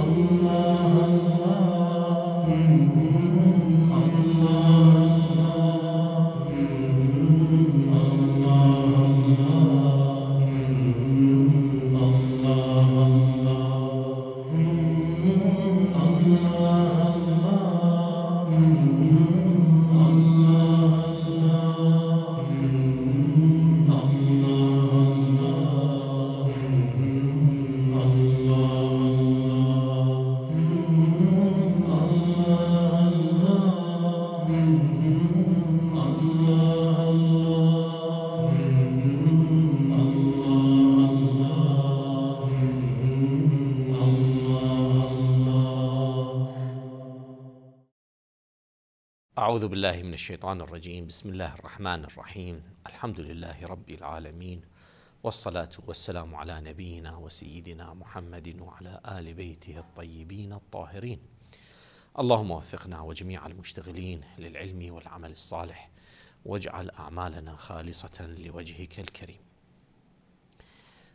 الله الله الله أعوذ بالله من الشيطان الرجيم بسم الله الرحمن الرحيم الحمد لله رب العالمين والصلاة والسلام على نبينا وسيدنا محمد وعلى آل بيته الطيبين الطاهرين اللهم وفقنا وجميع المشتغلين للعلم والعمل الصالح واجعل أعمالنا خالصة لوجهك الكريم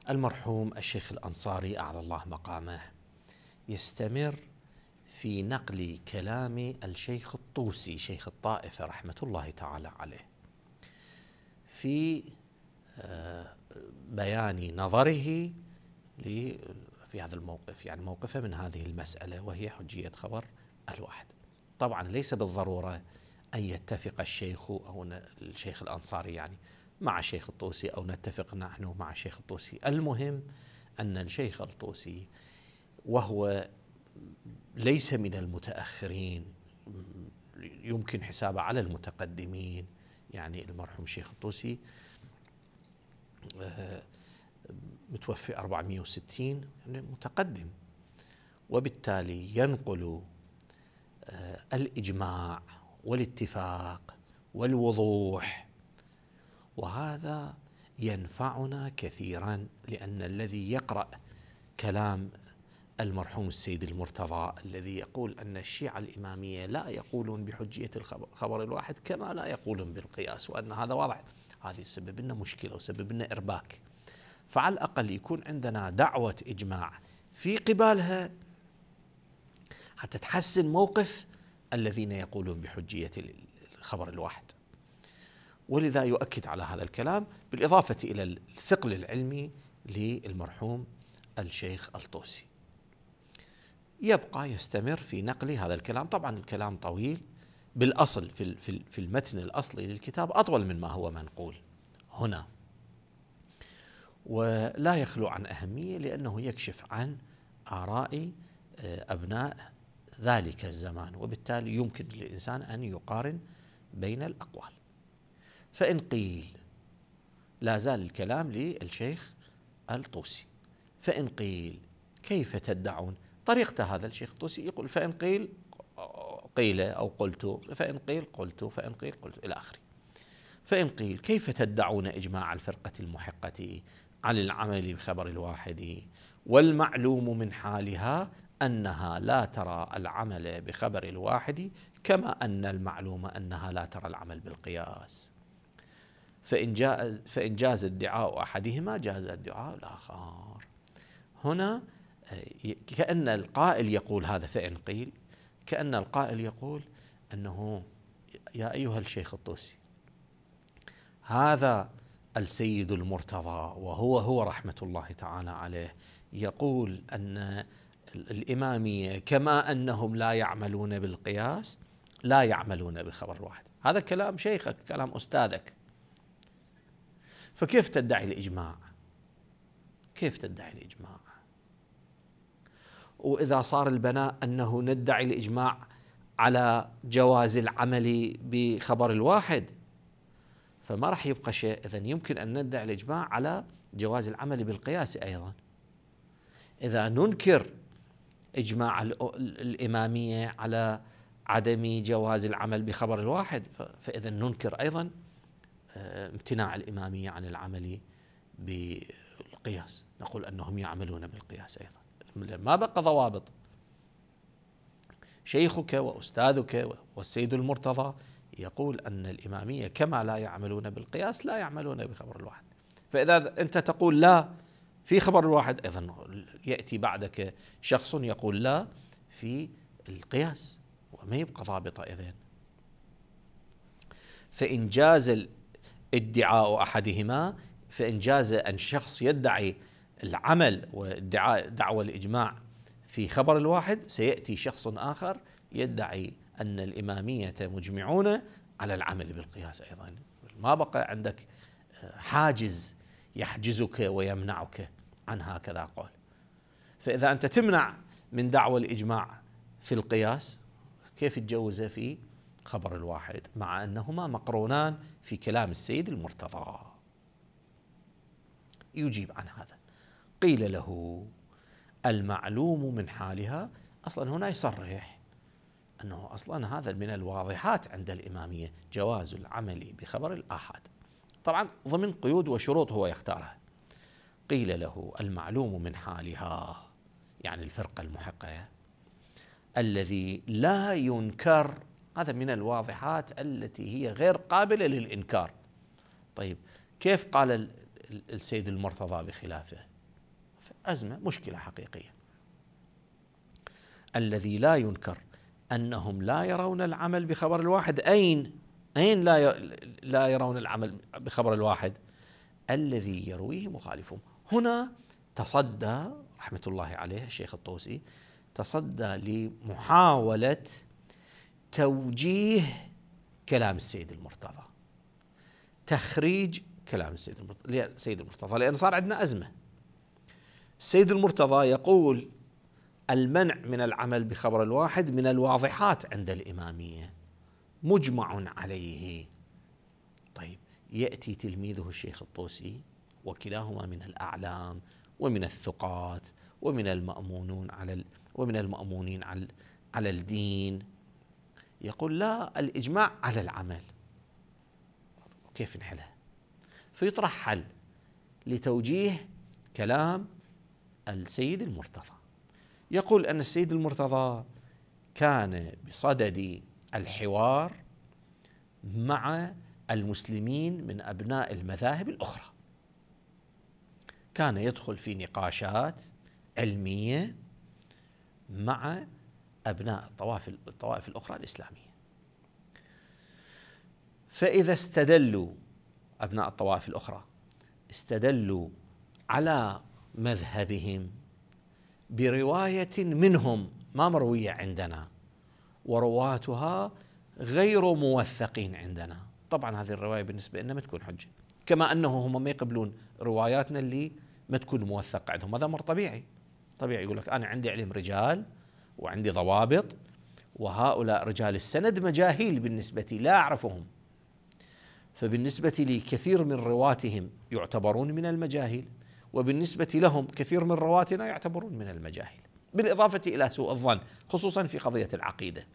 المرحوم الشيخ الأنصاري أعلى الله مقامه يستمر في نقل كلام الشيخ الطوسي شيخ الطائفة رحمة الله تعالى عليه في آه، بيان نظره في هذا الموقف يعني موقفه من هذه المسألة وهي حجية خبر الواحد طبعا ليس بالضرورة أن يتفق الشيخ أو الشيخ الأنصاري يعني مع شيخ الطوسي أو نتفق نحن مع شيخ الطوسي المهم أن الشيخ الطوسي وهو ليس من المتاخرين يمكن حسابه على المتقدمين يعني المرحوم شيخ الطوسي آه، متوفي 460 يعني متقدم وبالتالي ينقل آه، الاجماع والاتفاق والوضوح وهذا ينفعنا كثيرا لان الذي يقرا كلام المرحوم السيد المرتضى الذي يقول أن الشيعة الإمامية لا يقولون بحجية الخبر الواحد كما لا يقولون بالقياس وأن هذا واضح هذه سبب لنا مشكلة وسبب لنا إرباك فعلى الأقل يكون عندنا دعوة إجماع في قبالها حتى تحسن موقف الذين يقولون بحجية الخبر الواحد ولذا يؤكد على هذا الكلام بالإضافة إلى الثقل العلمي للمرحوم الشيخ الطوسي يبقى يستمر في نقل هذا الكلام طبعا الكلام طويل بالأصل في, في المتن الأصلي للكتاب أطول من ما هو منقول هنا ولا يخلو عن أهمية لأنه يكشف عن آراء آه، أبناء ذلك الزمان وبالتالي يمكن للإنسان أن يقارن بين الأقوال فإن قيل لا زال الكلام للشيخ الطوسي فإن قيل كيف تدعون طريقته هذا الشيخ الطوسي يقول فإن قيل قيل أو قلت فإن قيل قلت فإن قيل قلت إلى آخره فإن قيل كيف تدعون إجماع الفرقة المحقة على العمل بخبر الواحد والمعلوم من حالها أنها لا ترى العمل بخبر الواحد كما أن المعلوم أنها لا ترى العمل بالقياس فإن, جاء فإن جاز ادعاء أحدهما جاز ادعاء الآخر هنا كأن القائل يقول هذا فإن قيل كأن القائل يقول أنه يا أيها الشيخ الطوسي هذا السيد المرتضى وهو هو رحمة الله تعالى عليه يقول أن الإمامية كما أنهم لا يعملون بالقياس لا يعملون بخبر واحد هذا كلام شيخك كلام أستاذك فكيف تدعي الإجماع كيف تدعي الإجماع واذا صار البناء انه ندعي الاجماع على جواز العمل بخبر الواحد فما راح يبقى شيء اذا يمكن ان ندعي الاجماع على جواز العمل بالقياس ايضا اذا ننكر اجماع الاماميه على عدم جواز العمل بخبر الواحد فاذا ننكر ايضا آه، امتناع الاماميه عن العمل بالقياس نقول انهم يعملون بالقياس ايضا ما بقى ضوابط شيخك واستاذك والسيد المرتضى يقول ان الاماميه كما لا يعملون بالقياس لا يعملون بخبر الواحد فاذا انت تقول لا في خبر الواحد ايضا ياتي بعدك شخص يقول لا في القياس وما يبقى ضابطه اذن فان جاز ادعاء احدهما فان جاز ان شخص يدعي العمل وادعاء دعوة الاجماع في خبر الواحد سياتي شخص اخر يدعي ان الاماميه مجمعون على العمل بالقياس ايضا ما بقى عندك آه، حاجز يحجزك ويمنعك عن هكذا قول فاذا انت تمنع من دعوة الاجماع في القياس كيف تجوزه في خبر الواحد مع انهما مقرونان في كلام السيد المرتضى يجيب عن هذا قيل له المعلوم من حالها اصلا هنا يصرح انه اصلا هذا من الواضحات عند الاماميه جواز العمل بخبر الاحاد. طبعا ضمن قيود وشروط هو يختارها. قيل له المعلوم من حالها يعني الفرقه المحقه الذي لا ينكر هذا من الواضحات التي هي غير قابله للانكار. طيب كيف قال السيد المرتضى بخلافه؟ أزمة مشكلة حقيقية الذي لا ينكر أنهم لا يرون العمل بخبر الواحد أين أين لا لا يرون العمل بخبر الواحد الذي يرويه مخالفهم هنا تصدى رحمة الله عليه الشيخ الطوسي تصدى لمحاولة توجيه كلام السيد المرتضى تخريج كلام السيد المرتضى السيد المرتضى لأن صار عندنا أزمة السيد المرتضى يقول المنع من العمل بخبر الواحد من الواضحات عند الإمامية مجمع عليه طيب يأتي تلميذه الشيخ الطوسي وكلاهما من الأعلام ومن الثقات ومن المأمونون على ومن المأمونين على على الدين يقول لا الإجماع على العمل كيف نحلها فيطرح حل لتوجيه كلام السيد المرتضى يقول ان السيد المرتضى كان بصدد الحوار مع المسلمين من ابناء المذاهب الاخرى كان يدخل في نقاشات علميه مع ابناء الطوائف الطوائف الاخرى الاسلاميه فاذا استدلوا ابناء الطوائف الاخرى استدلوا على مذهبهم بروايه منهم ما مرويه عندنا ورواتها غير موثقين عندنا طبعا هذه الروايه بالنسبه لنا ما تكون حجه كما انه هم ما يقبلون رواياتنا اللي ما تكون موثقه عندهم هذا امر طبيعي طبيعي يقول لك انا عندي علم رجال وعندي ضوابط وهؤلاء رجال السند مجاهيل بالنسبه لي لا اعرفهم فبالنسبه لي كثير من رواتهم يعتبرون من المجاهيل وبالنسبة لهم كثير من رواتنا يعتبرون من المجاهل بالإضافة إلى سوء الظن خصوصا في قضية العقيدة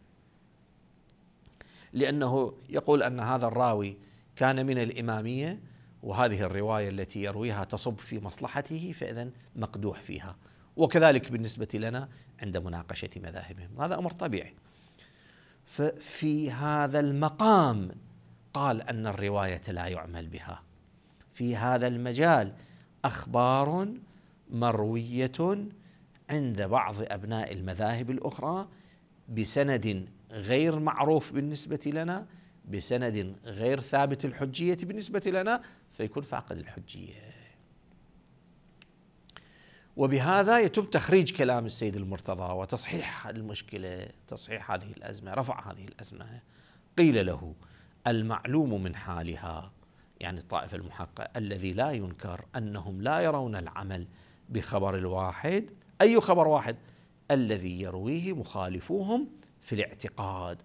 لأنه يقول أن هذا الراوي كان من الإمامية وهذه الرواية التي يرويها تصب في مصلحته فإذا مقدوح فيها وكذلك بالنسبة لنا عند مناقشة مذاهبهم هذا أمر طبيعي ففي هذا المقام قال أن الرواية لا يعمل بها في هذا المجال اخبار مرويه عند بعض ابناء المذاهب الاخرى بسند غير معروف بالنسبه لنا بسند غير ثابت الحجيه بالنسبه لنا فيكون فاقد الحجيه وبهذا يتم تخريج كلام السيد المرتضى وتصحيح المشكله تصحيح هذه الازمه رفع هذه الازمه قيل له المعلوم من حالها يعني الطائفة المحققة الذي لا ينكر أنهم لا يرون العمل بخبر الواحد أي خبر واحد الذي يرويه مخالفوهم في الاعتقاد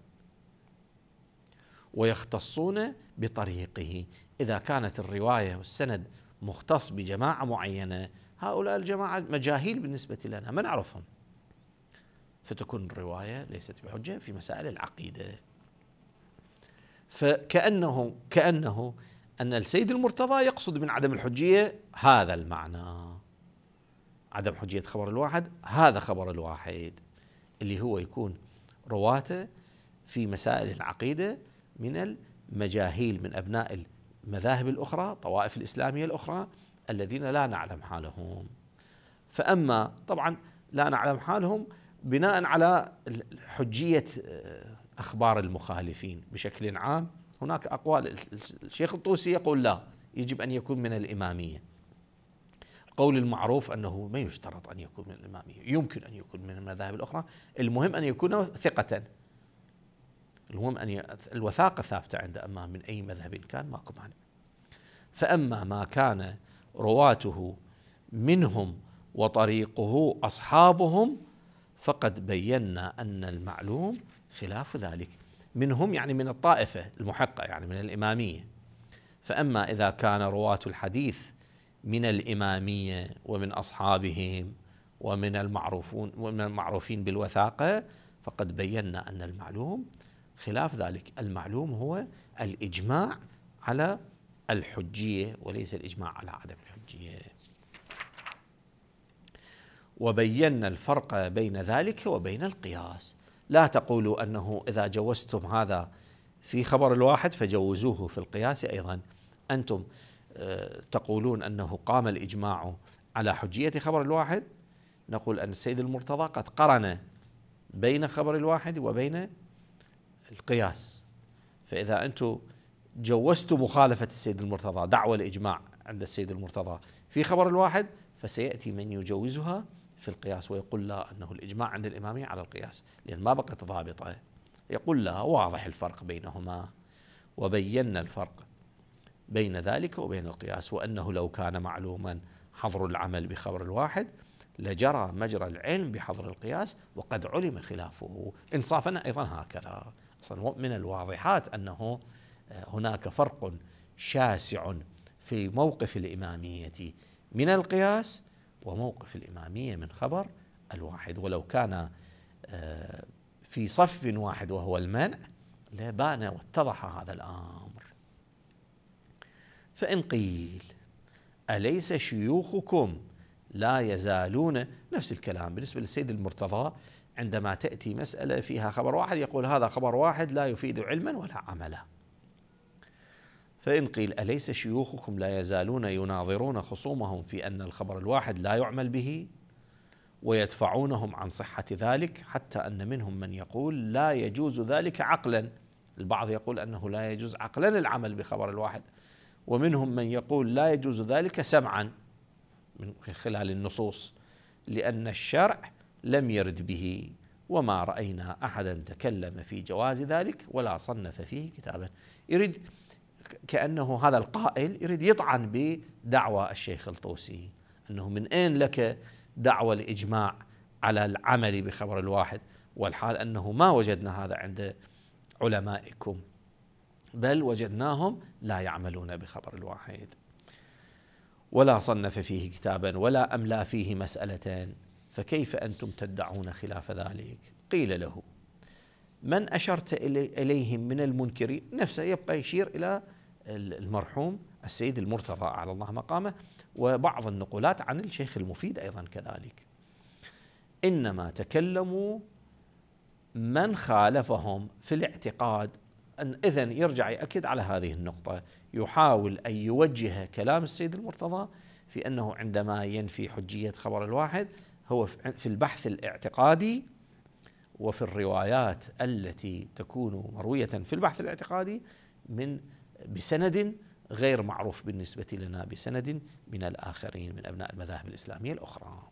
ويختصون بطريقه إذا كانت الرواية والسند مختص بجماعة معينة هؤلاء الجماعة مجاهيل بالنسبة لنا ما نعرفهم فتكون الرواية ليست بحجة في مسائل العقيدة فكأنه كأنه أن السيد المرتضى يقصد من عدم الحجية هذا المعنى عدم حجية خبر الواحد هذا خبر الواحد اللي هو يكون رواته في مسائل العقيدة من المجاهيل من أبناء المذاهب الأخرى طوائف الإسلامية الأخرى الذين لا نعلم حالهم فأما طبعا لا نعلم حالهم بناء على حجية آه، أخبار المخالفين بشكل عام هناك أقوال الشيخ الطوسي يقول لا يجب أن يكون من الإمامية قول المعروف أنه ما يشترط أن يكون من الإمامية يمكن أن يكون من المذاهب الأخرى المهم أن يكون ثقة المهم أن الوثاقة ثابتة عند أمام من أي مذهب كان ماكو معنى فأما ما كان رواته منهم وطريقه أصحابهم فقد بينا أن المعلوم خلاف ذلك منهم يعني من الطائفة المحقة يعني من الإمامية فأما إذا كان رواة الحديث من الإمامية ومن أصحابهم ومن المعروفون ومن المعروفين بالوثاقة فقد بينا أن المعلوم خلاف ذلك المعلوم هو الإجماع على الحجية وليس الإجماع على عدم الحجية وبينا الفرق بين ذلك وبين القياس لا تقولوا انه اذا جوزتم هذا في خبر الواحد فجوزوه في القياس ايضا انتم آه، تقولون انه قام الاجماع على حجيه خبر الواحد نقول ان السيد المرتضى قد قرن بين خبر الواحد وبين القياس فاذا انتم جوزتم مخالفه السيد المرتضى دعوى الاجماع عند السيد المرتضى في خبر الواحد فسياتي من يجوزها في القياس ويقول لا أنه الإجماع عند الإمامية على القياس لأن ما بقت ضابطة يقول لا واضح الفرق بينهما وبينا الفرق بين ذلك وبين القياس وأنه لو كان معلوما حظر العمل بخبر الواحد لجرى مجرى العلم بحظر القياس وقد علم خلافه إنصافا أيضا هكذا أصلا من الواضحات أنه آه، هناك فرق شاسع في موقف الإمامية من القياس وموقف الإمامية من خبر الواحد ولو كان آه، في صف واحد وهو المنع لبان واتضح هذا الأمر فإن قيل أليس شيوخكم لا يزالون نفس الكلام بالنسبة للسيد المرتضى عندما تأتي مسألة فيها خبر واحد يقول هذا خبر واحد لا يفيد علما ولا عملا فإن قيل أليس شيوخكم لا يزالون يناظرون خصومهم في أن الخبر الواحد لا يعمل به ويدفعونهم عن صحة ذلك حتى أن منهم من يقول لا يجوز ذلك عقلا البعض يقول أنه لا يجوز عقلا العمل بخبر الواحد ومنهم من يقول لا يجوز ذلك سمعا من خلال النصوص لأن الشرع لم يرد به وما رأينا أحدا تكلم في جواز ذلك ولا صنف فيه كتابا يريد كأنه هذا القائل يريد يطعن بدعوى الشيخ الطوسي أنه من أين لك دعوة الإجماع على العمل بخبر الواحد والحال أنه ما وجدنا هذا عند علمائكم بل وجدناهم لا يعملون بخبر الواحد ولا صنف فيه كتابا ولا أملا فيه مسألة فكيف أنتم تدعون خلاف ذلك قيل له من أشرت إليهم من المنكرين نفسه يبقى يشير إلى المرحوم السيد المرتضى على الله مقامه وبعض النقولات عن الشيخ المفيد أيضا كذلك إنما تكلموا من خالفهم في الاعتقاد أن إذن يرجع يأكد على هذه النقطة يحاول أن يوجه كلام السيد المرتضى في أنه عندما ينفي حجية خبر الواحد هو في البحث الاعتقادي وفي الروايات التي تكون مروية في البحث الاعتقادي من بسند غير معروف بالنسبة لنا بسند من الآخرين من أبناء المذاهب الإسلامية الأخرى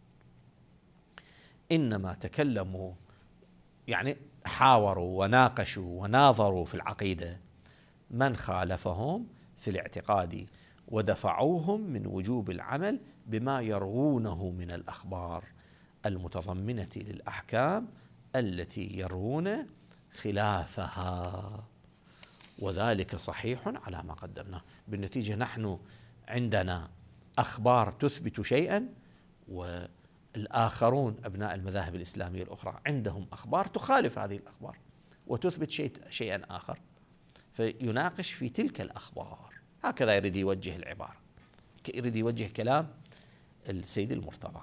إنما تكلموا يعني حاوروا وناقشوا وناظروا في العقيدة من خالفهم في الاعتقاد ودفعوهم من وجوب العمل بما يروونه من الأخبار المتضمنة للأحكام التي يرون خلافها وذلك صحيح على ما قدمناه بالنتيجة نحن عندنا أخبار تثبت شيئا والآخرون أبناء المذاهب الإسلامية الأخرى عندهم أخبار تخالف هذه الأخبار وتثبت شيء شيئا آخر فيناقش في تلك الأخبار هكذا يريد يوجه العبارة يريد يوجه كلام السيد المرتضى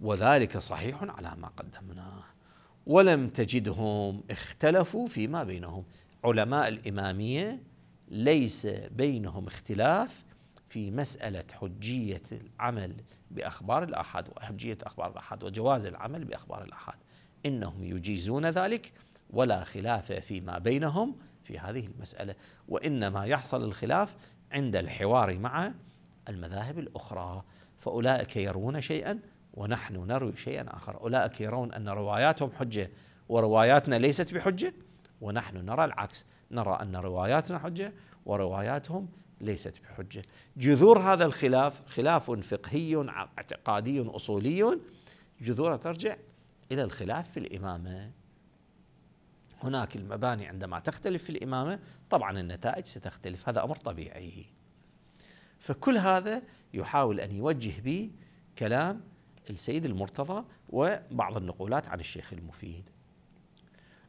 وذلك صحيح على ما قدمناه ولم تجدهم اختلفوا فيما بينهم علماء الإمامية ليس بينهم اختلاف في مسألة حجية العمل بأخبار الآحاد وحجية أخبار الآحاد وجواز العمل بأخبار الآحاد إنهم يجيزون ذلك ولا خلاف فيما بينهم في هذه المسألة وإنما يحصل الخلاف عند الحوار مع المذاهب الأخرى فأولئك يرون شيئا ونحن نروي شيئا آخر أولئك يرون أن رواياتهم حجة ورواياتنا ليست بحجة ونحن نرى العكس نرى أن رواياتنا حجة ورواياتهم ليست بحجة جذور هذا الخلاف خلاف فقهي اعتقادي أصولي جذوره ترجع إلى الخلاف في الإمامة هناك المباني عندما تختلف في الإمامة طبعا النتائج ستختلف هذا أمر طبيعي فكل هذا يحاول أن يوجه به كلام السيد المرتضى وبعض النقولات عن الشيخ المفيد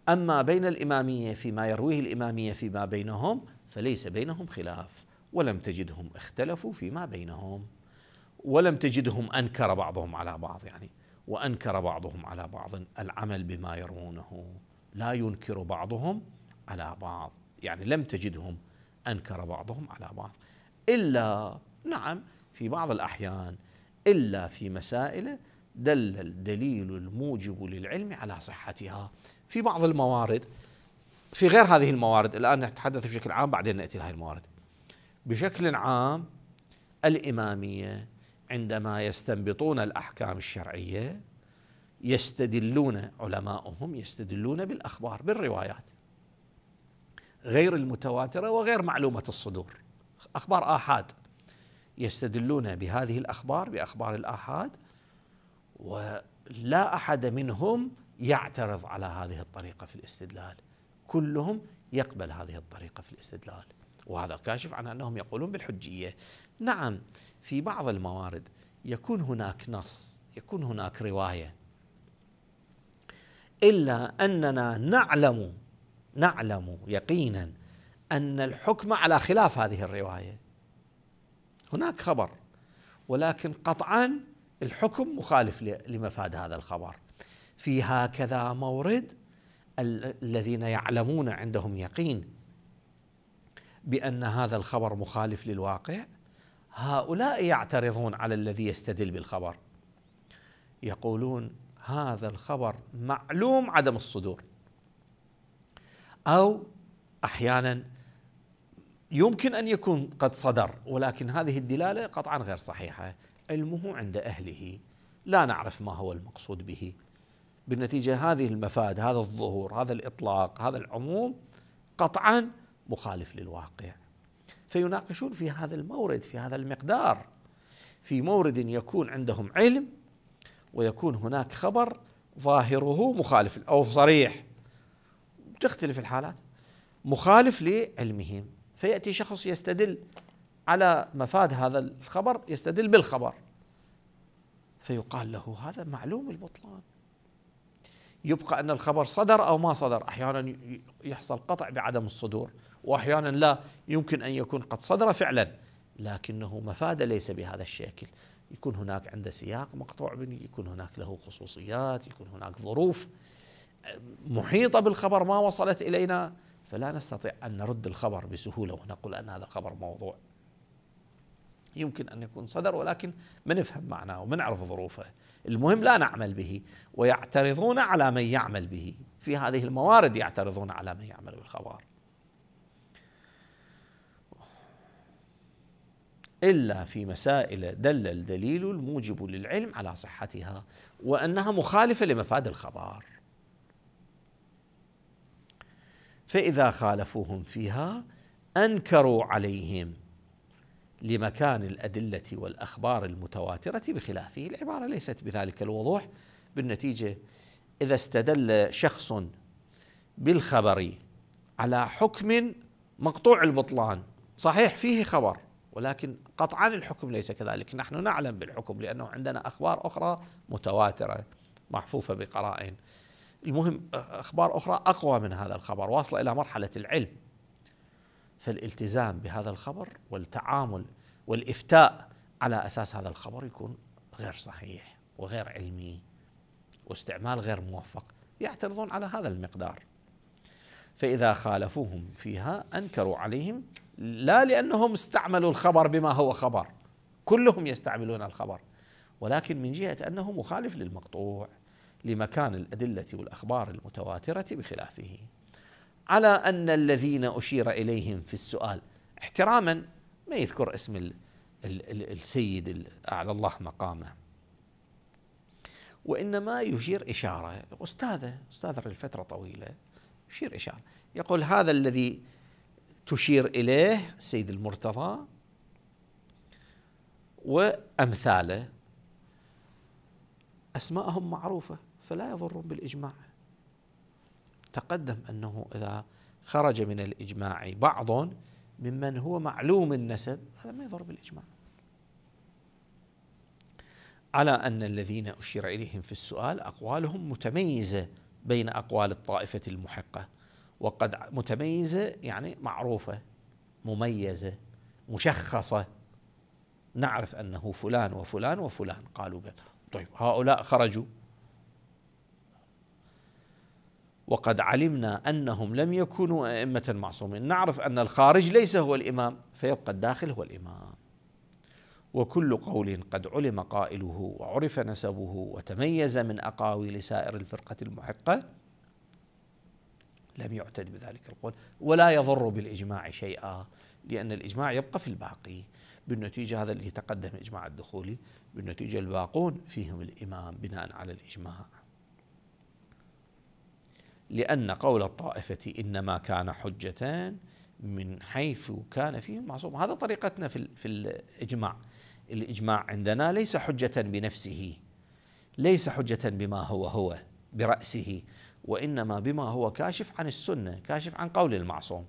أما بين الإمامية فيما يرويه الإمامية فيما بينهم فليس بينهم خلاف ولم تجدهم اختلفوا فيما بينهم ولم تجدهم أنكر بعضهم على بعض يعني وأنكر بعضهم على بعض العمل بما يرونه لا ينكر بعضهم على بعض يعني لم تجدهم أنكر بعضهم على بعض إلا نعم في بعض الأحيان إلا في مسائل دل الدليل الموجب للعلم على صحتها في بعض الموارد في غير هذه الموارد الآن نتحدث بشكل عام بعدين نأتي لهذه الموارد بشكل عام الإمامية عندما يستنبطون الأحكام الشرعية يستدلون علماؤهم يستدلون بالأخبار بالروايات غير المتواترة وغير معلومة الصدور أخبار آحاد يستدلون بهذه الأخبار بأخبار الآحاد ولا أحد منهم يعترض على هذه الطريقة في الاستدلال كلهم يقبل هذه الطريقة في الاستدلال وهذا كاشف عن أنهم يقولون بالحجية نعم في بعض الموارد يكون هناك نص يكون هناك رواية إلا أننا نعلم نعلم يقينا أن الحكم على خلاف هذه الرواية هناك خبر ولكن قطعا الحكم مخالف لمفاد هذا الخبر في هكذا مورد الذين يعلمون عندهم يقين بان هذا الخبر مخالف للواقع هؤلاء يعترضون على الذي يستدل بالخبر يقولون هذا الخبر معلوم عدم الصدور او احيانا يمكن أن يكون قد صدر ولكن هذه الدلالة قطعا غير صحيحة علمه عند أهله لا نعرف ما هو المقصود به بالنتيجة هذه المفاد هذا الظهور هذا الإطلاق هذا العموم قطعا مخالف للواقع فيناقشون في هذا المورد في هذا المقدار في مورد يكون عندهم علم ويكون هناك خبر ظاهره مخالف أو صريح تختلف الحالات مخالف لعلمهم فيأتي شخص يستدل على مفاد هذا الخبر يستدل بالخبر فيقال له هذا معلوم البطلان يبقى ان الخبر صدر او ما صدر احيانا يحصل قطع بعدم الصدور واحيانا لا يمكن ان يكون قد صدر فعلا لكنه مفاد ليس بهذا الشكل يكون هناك عنده سياق مقطوع بني يكون هناك له خصوصيات يكون هناك ظروف محيطه بالخبر ما وصلت الينا فلا نستطيع أن نرد الخبر بسهولة ونقول أن هذا الخبر موضوع يمكن أن يكون صدر ولكن ما نفهم معناه وما نعرف ظروفه المهم لا نعمل به ويعترضون على من يعمل به في هذه الموارد يعترضون على من يعمل بالخبر إلا في مسائل دل الدليل الموجب للعلم على صحتها وأنها مخالفة لمفاد الخبر فإذا خالفوهم فيها أنكروا عليهم لمكان الأدلة والأخبار المتواترة بخلافه العبارة ليست بذلك الوضوح بالنتيجة إذا استدل شخص بالخبر على حكم مقطوع البطلان صحيح فيه خبر ولكن قطعا الحكم ليس كذلك نحن نعلم بالحكم لأنه عندنا أخبار أخرى متواترة محفوفة بقرائن المهم أخبار أخرى أقوى من هذا الخبر واصلة إلى مرحلة العلم فالالتزام بهذا الخبر والتعامل والإفتاء على أساس هذا الخبر يكون غير صحيح وغير علمي واستعمال غير موفق يعترضون على هذا المقدار فإذا خالفوهم فيها أنكروا عليهم لا لأنهم استعملوا الخبر بما هو خبر كلهم يستعملون الخبر ولكن من جهة أنه مخالف للمقطوع لمكان الادله والاخبار المتواتره بخلافه على ان الذين اشير اليهم في السؤال احتراما ما يذكر اسم الـ الـ الـ السيد اعلى الله مقامه وانما يشير اشاره استاذه استاذه لفتره طويله يشير اشاره يقول هذا الذي تشير اليه السيد المرتضى وامثاله اسماءهم معروفه فلا يضر بالإجماع تقدم أنه إذا خرج من الإجماع بعض ممن هو معلوم النسب هذا ما يضر بالإجماع على أن الذين أشير إليهم في السؤال أقوالهم متميزة بين أقوال الطائفة المحقة وقد متميزة يعني معروفة مميزة مشخصة نعرف أنه فلان وفلان وفلان قالوا به طيب هؤلاء خرجوا وقد علمنا انهم لم يكونوا ائمه معصومين، نعرف ان الخارج ليس هو الامام فيبقى الداخل هو الامام. وكل قول قد علم قائله وعرف نسبه وتميز من اقاويل سائر الفرقه المحقه لم يعتد بذلك القول ولا يضر بالاجماع شيئا لان الاجماع يبقى في الباقي بالنتيجه هذا اللي تقدم اجماع الدخولي بالنتيجه الباقون فيهم الامام بناء على الاجماع لأن قول الطائفة إنما كان حجة من حيث كان فيه معصوم هذا طريقتنا في, في الإجماع الإجماع عندنا ليس حجة بنفسه ليس حجة بما هو هو برأسه وإنما بما هو كاشف عن السنة كاشف عن قول المعصوم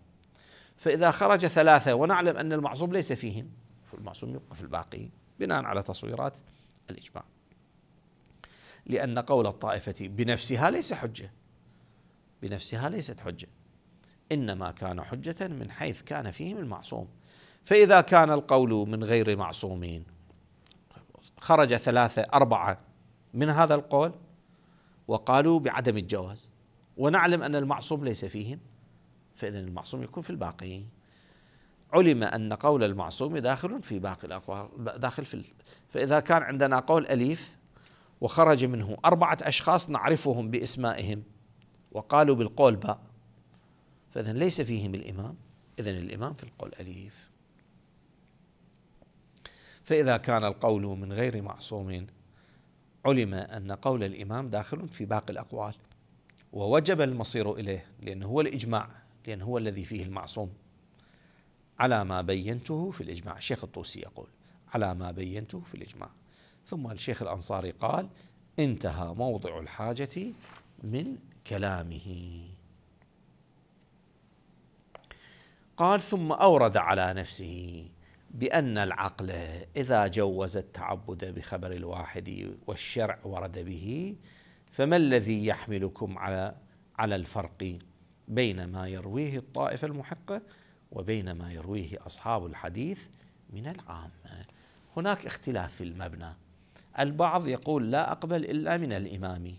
فإذا خرج ثلاثة ونعلم أن المعصوم ليس فيهم فالمعصوم يبقى في الباقي بناء على تصويرات الإجماع لأن قول الطائفة بنفسها ليس حجة بنفسها ليست حجة إنما كان حجة من حيث كان فيهم المعصوم فإذا كان القول من غير معصومين خرج ثلاثة أربعة من هذا القول وقالوا بعدم الجواز ونعلم أن المعصوم ليس فيهم فإذا المعصوم يكون في الباقي علم أن قول المعصوم داخل في باقي الأقوال داخل في فإذا كان عندنا قول أليف وخرج منه أربعة أشخاص نعرفهم بأسمائهم وقالوا بالقول باء فإذا ليس فيهم الإمام إذا الإمام في القول أليف فإذا كان القول من غير معصوم علم أن قول الإمام داخل في باقي الأقوال ووجب المصير إليه لأنه هو الإجماع لأنه هو الذي فيه المعصوم على ما بينته في الإجماع الشيخ الطوسي يقول على ما بينته في الإجماع ثم الشيخ الأنصاري قال انتهى موضع الحاجة من كلامه قال ثم اورد على نفسه بان العقل اذا جوز التعبد بخبر الواحد والشرع ورد به فما الذي يحملكم على على الفرق بين ما يرويه الطائفه المحقه وبين ما يرويه اصحاب الحديث من العامه هناك اختلاف في المبنى البعض يقول لا اقبل الا من الامام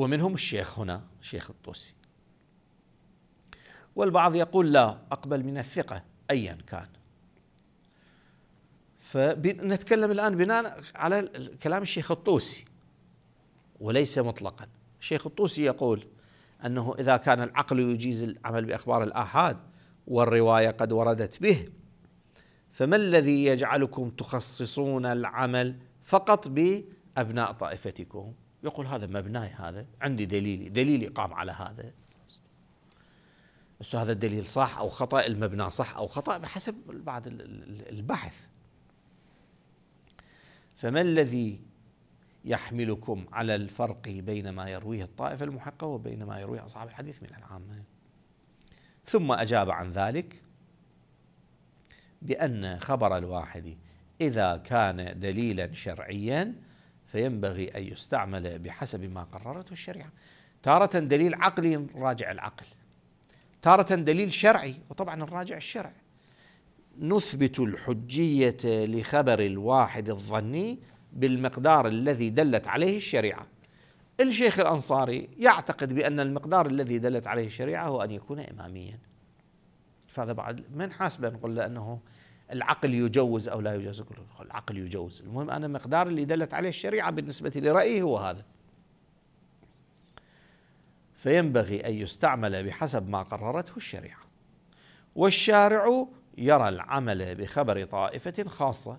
ومنهم الشيخ هنا الشيخ الطوسي والبعض يقول لا أقبل من الثقة أيا كان فنتكلم الآن بناء على كلام الشيخ الطوسي وليس مطلقا الشيخ الطوسي يقول أنه إذا كان العقل يجيز العمل بأخبار الآحاد والرواية قد وردت به فما الذي يجعلكم تخصصون العمل فقط بأبناء طائفتكم يقول هذا مبناي هذا عندي دليلي دليلي قام على هذا بس هذا الدليل صح او خطا المبنى صح او خطا بحسب بعد البحث فما الذي يحملكم على الفرق بين ما يرويه الطائفه المحقه وبين ما يرويه اصحاب الحديث من العامه ثم اجاب عن ذلك بان خبر الواحد اذا كان دليلا شرعيا فينبغي أن يستعمل بحسب ما قررته الشريعة تارة دليل عقلي راجع العقل تارة دليل شرعي وطبعا الراجع الشرع نثبت الحجية لخبر الواحد الظني بالمقدار الذي دلت عليه الشريعة الشيخ الأنصاري يعتقد بأن المقدار الذي دلت عليه الشريعة هو أن يكون إماميا فهذا بعد من حاسبه نقول له أنه العقل يجوز او لا يجوز العقل يجوز المهم انا مقدار اللي دلت عليه الشريعه بالنسبه لرايي هو هذا فينبغي ان يستعمل بحسب ما قررته الشريعه والشارع يرى العمل بخبر طائفه خاصه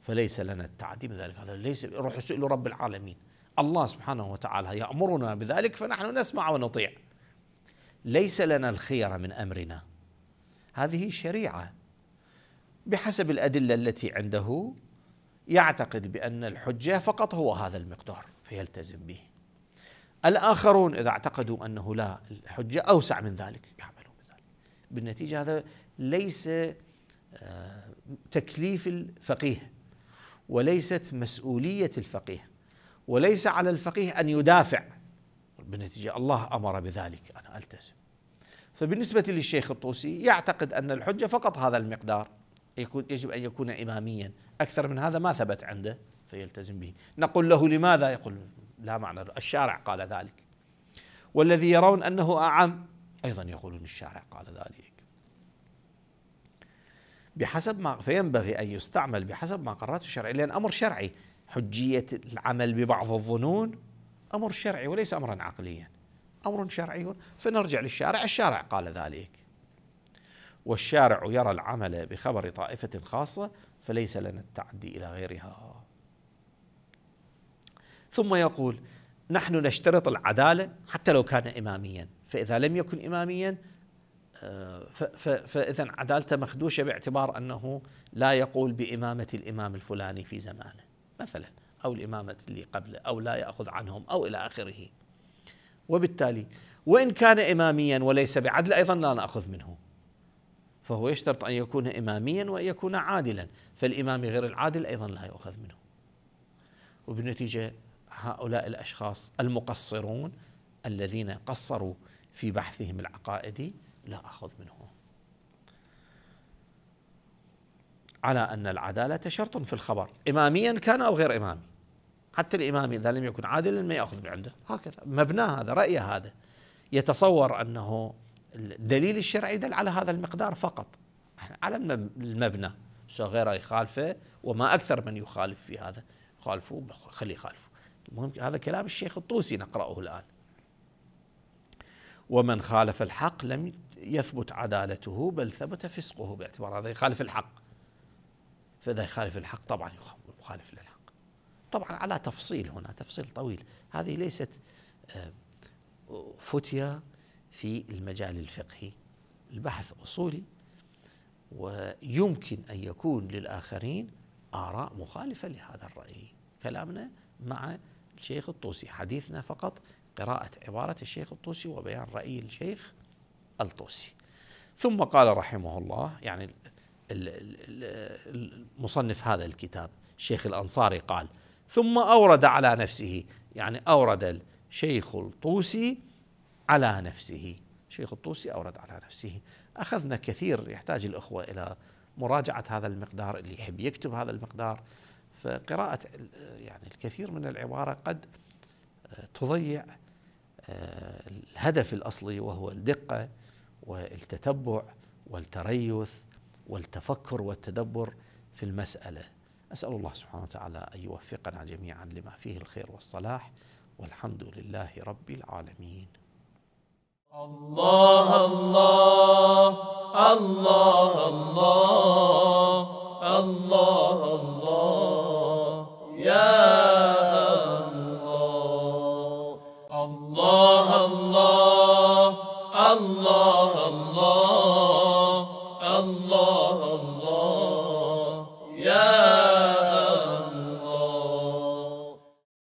فليس لنا التعديم ذلك هذا ليس روح اسالوا رب العالمين الله سبحانه وتعالى يامرنا بذلك فنحن نسمع ونطيع ليس لنا الخير من امرنا هذه شريعه بحسب الادله التي عنده يعتقد بان الحجه فقط هو هذا المقدار فيلتزم به. الاخرون اذا اعتقدوا انه لا الحجه اوسع من ذلك يعملون بذلك. بالنتيجه هذا ليس آه، تكليف الفقيه وليست مسؤوليه الفقيه وليس على الفقيه ان يدافع بالنتيجه الله امر بذلك انا التزم. فبالنسبه للشيخ الطوسي يعتقد ان الحجه فقط هذا المقدار يكون يجب أن يكون إماميا أكثر من هذا ما ثبت عنده فيلتزم به نقول له لماذا يقول لا معنى الشارع قال ذلك والذي يرون أنه أعم أيضا يقولون الشارع قال ذلك بحسب ما فينبغي أن يستعمل بحسب ما قررته الشرعي لأن أمر شرعي حجية العمل ببعض الظنون أمر شرعي وليس أمرا عقليا أمر شرعي فنرجع للشارع الشارع قال ذلك والشارع يرى العمل بخبر طائفة خاصة فليس لنا التعدي إلى غيرها ثم يقول نحن نشترط العدالة حتى لو كان إماميا فإذا لم يكن إماميا آه، فإذا عدالته مخدوشة باعتبار أنه لا يقول بإمامة الإمام الفلاني في زمانه مثلا أو الإمامة اللي قبله أو لا يأخذ عنهم أو إلى آخره وبالتالي وإن كان إماميا وليس بعدل أيضا لا نأخذ منه فهو يشترط أن يكون إماميا وأن يكون عادلا فالإمام غير العادل أيضا لا يؤخذ منه وبالنتيجة هؤلاء الأشخاص المقصرون الذين قصروا في بحثهم العقائدي لا أخذ منهم على أن العدالة شرط في الخبر إماميا كان أو غير إمامي حتى الإمام إذا لم يكن عادلا ما يأخذ من عنده هكذا مبنى هذا رأي هذا يتصور أنه الدليل الشرعي يدل على هذا المقدار فقط يعني على المبنى غيره يخالفه وما أكثر من يخالف في هذا يخالفه خليه يخالفه المهم هذا كلام الشيخ الطوسي نقرأه الآن ومن خالف الحق لم يثبت عدالته بل ثبت فسقه باعتبار هذا يخالف الحق فإذا يخالف الحق طبعا يخالف للحق طبعا على تفصيل هنا تفصيل طويل هذه ليست آه، فتية في المجال الفقهي البحث أصولي ويمكن أن يكون للآخرين آراء مخالفة لهذا الرأي كلامنا مع الشيخ الطوسي حديثنا فقط قراءة عبارة الشيخ الطوسي وبيان رأي الشيخ الطوسي ثم قال رحمه الله يعني المصنف هذا الكتاب الشيخ الأنصاري قال ثم أورد على نفسه يعني أورد الشيخ الطوسي على نفسه شيخ الطوسي أورد على نفسه أخذنا كثير يحتاج الأخوة إلى مراجعة هذا المقدار اللي يحب يكتب هذا المقدار فقراءة يعني الكثير من العبارة قد آه، تضيع آه، الهدف الأصلي وهو الدقة والتتبع والتريث والتفكر والتدبر في المسألة أسأل الله سبحانه وتعالى أن يوفقنا جميعا لما فيه الخير والصلاح والحمد لله رب العالمين Allah, Allah, Allah, Allah, Allah, Allah, Ya Allah, Allah, Allah, Allah.